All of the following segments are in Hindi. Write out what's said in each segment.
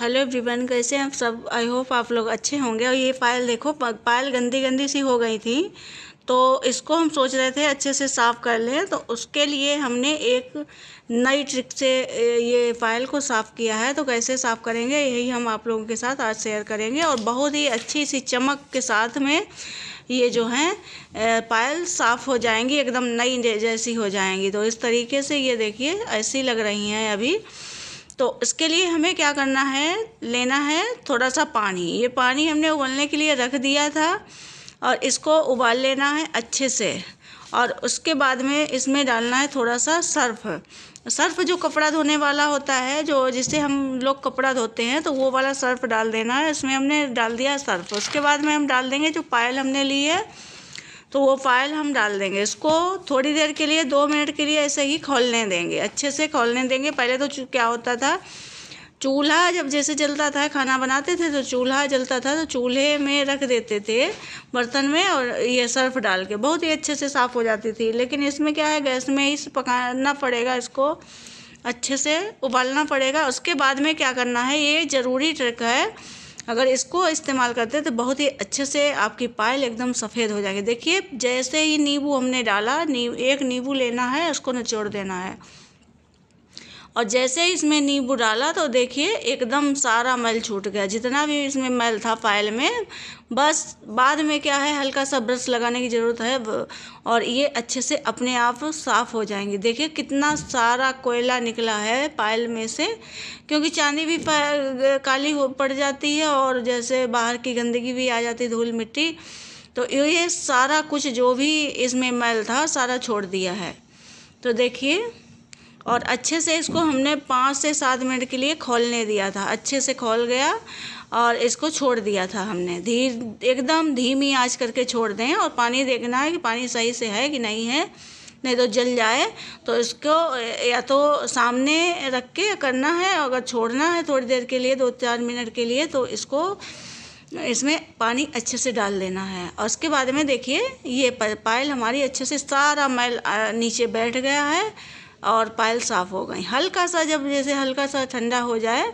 हेलो एवरीवन कैसे हैं सब आई होप आप लोग अच्छे होंगे और ये पायल देखो पायल गंदी गंदी सी हो गई थी तो इसको हम सोच रहे थे अच्छे से साफ़ कर लें तो उसके लिए हमने एक नई ट्रिक से ये फाइल को साफ़ किया है तो कैसे साफ़ करेंगे यही हम आप लोगों के साथ आज शेयर करेंगे और बहुत ही अच्छी सी चमक के साथ में ये जो हैं पायल साफ़ हो जाएंगी एकदम नई जैसी हो जाएंगी तो इस तरीके से ये देखिए ऐसी लग रही हैं अभी तो इसके लिए हमें क्या करना है लेना है थोड़ा सा पानी ये पानी हमने उबलने के लिए रख दिया था और इसको उबाल लेना है अच्छे से और उसके बाद में इसमें डालना है थोड़ा सा सर्फ़ सर्फ़ जो कपड़ा धोने वाला होता है जो जिससे हम लोग कपड़ा धोते हैं तो वो वाला सर्फ़ डाल देना है इसमें हमने डाल दिया सर्फ़ उसके बाद में हम डाल देंगे जो पायल हमने ली है तो वो फाइल हम डाल देंगे इसको थोड़ी देर के लिए दो मिनट के लिए ऐसे ही खोलने देंगे अच्छे से खोलने देंगे पहले तो क्या होता था चूल्हा जब जैसे जलता था खाना बनाते थे तो चूल्हा जलता था तो चूल्हे में रख देते थे बर्तन में और ये सर्फ डाल के बहुत ही अच्छे से साफ़ हो जाती थी लेकिन इसमें क्या है गैस में इस पकाना पड़ेगा इसको अच्छे से उबालना पड़ेगा उसके बाद में क्या करना है ये ज़रूरी ट्रिक है अगर इसको इस्तेमाल करते हैं तो बहुत ही अच्छे से आपकी पायल एकदम सफ़ेद हो जाएगी देखिए जैसे ही नींबू हमने डाला नींबू एक नींबू लेना है उसको निचोड़ देना है और जैसे ही इसमें नींबू डाला तो देखिए एकदम सारा मैल छूट गया जितना भी इसमें मैल था फाइल में बस बाद में क्या है हल्का सा ब्रश लगाने की ज़रूरत है और ये अच्छे से अपने आप साफ़ हो जाएंगे देखिए कितना सारा कोयला निकला है पायल में से क्योंकि चांदी भी काली हो पड़ जाती है और जैसे बाहर की गंदगी भी आ जाती धूल मिट्टी तो ये सारा कुछ जो भी इसमें मैल था सारा छोड़ दिया है तो देखिए और अच्छे से इसको हमने पाँच से सात मिनट के लिए खोलने दिया था अच्छे से खोल गया और इसको छोड़ दिया था हमने धीर एकदम धीमी आँच करके छोड़ दें और पानी देखना है कि पानी सही से है कि नहीं है नहीं तो जल जाए तो इसको या तो सामने रख के करना है अगर छोड़ना है थोड़ी देर के लिए दो चार मिनट के लिए तो इसको इसमें पानी अच्छे से डाल देना है और उसके बाद में देखिए ये पायल हमारी अच्छे से सारा मैल नीचे बैठ गया है और पायल साफ़ हो गई हल्का सा जब जैसे हल्का सा ठंडा हो जाए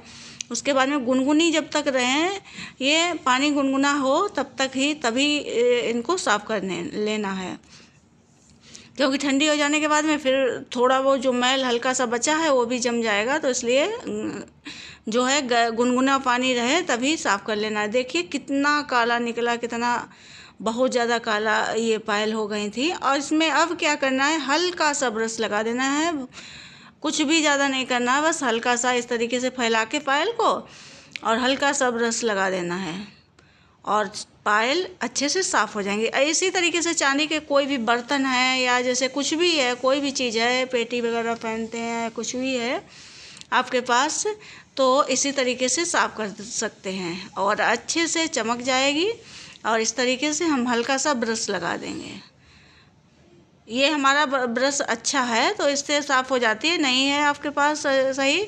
उसके बाद में गुनगुनी जब तक रहें ये पानी गुनगुना हो तब तक ही तभी इनको साफ़ करने लेना है क्योंकि ठंडी हो जाने के बाद में फिर थोड़ा वो जो मैल हल्का सा बचा है वो भी जम जाएगा तो इसलिए जो है गुनगुना पानी रहे तभी साफ़ कर लेना है देखिए कितना काला निकला कितना बहुत ज़्यादा काला ये पायल हो गई थी और इसमें अब क्या करना है हल्का सा ब्रश लगा देना है कुछ भी ज़्यादा नहीं करना है बस हल्का सा इस तरीके से फैला के पायल को और हल्का सा ब्रश लगा देना है और पायल अच्छे से साफ़ हो जाएंगे इसी तरीके से चांदी के कोई भी बर्तन है या जैसे कुछ भी है कोई भी चीज़ है पेटी वगैरह पहनते हैं कुछ भी है आपके पास तो इसी तरीके से साफ़ कर सकते हैं और अच्छे से चमक जाएगी और इस तरीके से हम हल्का सा ब्रश लगा देंगे ये हमारा ब्रश अच्छा है तो इससे साफ़ हो जाती है नहीं है आपके पास सही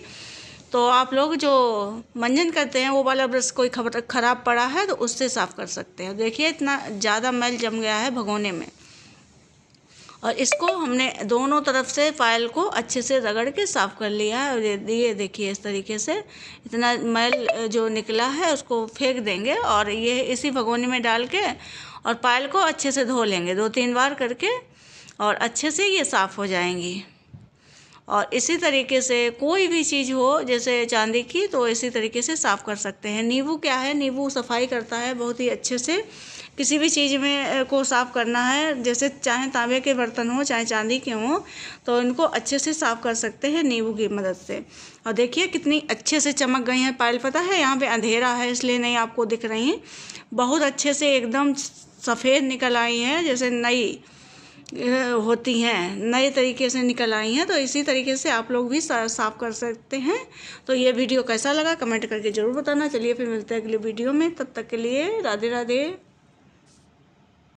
तो आप लोग जो मंजन करते हैं वो वाला ब्रश कोई खबर ख़राब पड़ा है तो उससे साफ़ कर सकते हैं देखिए इतना ज़्यादा मैल जम गया है भगोने में और इसको हमने दोनों तरफ से फाइल को अच्छे से रगड़ के साफ़ कर लिया है और ये देखिए इस तरीके से इतना मैल जो निकला है उसको फेंक देंगे और ये इसी भगोने में डाल के और पायल को अच्छे से धो लेंगे दो तीन बार करके और अच्छे से ये साफ़ हो जाएंगी और इसी तरीके से कोई भी चीज़ हो जैसे चांदी की तो इसी तरीके से साफ़ कर सकते हैं नींबू क्या है नींबू सफाई करता है बहुत ही अच्छे से किसी भी चीज़ में को साफ़ करना है जैसे चाहे तांबे के बर्तन हो चाहे चांदी के हों तो इनको अच्छे से साफ़ कर सकते हैं नींबू की मदद से और देखिए कितनी अच्छे से चमक गई हैं पायल पता है यहाँ पे अंधेरा है इसलिए नहीं आपको दिख रही हैं बहुत अच्छे से एकदम सफ़ेद निकल आई हैं जैसे नई होती हैं नए तरीके से निकल आई हैं तो इसी तरीके से आप लोग भी साफ़ कर सकते हैं तो ये वीडियो कैसा लगा कमेंट करके ज़रूर बताना चलिए फिर मिलते हैं अगले वीडियो में तब तक के लिए राधे राधे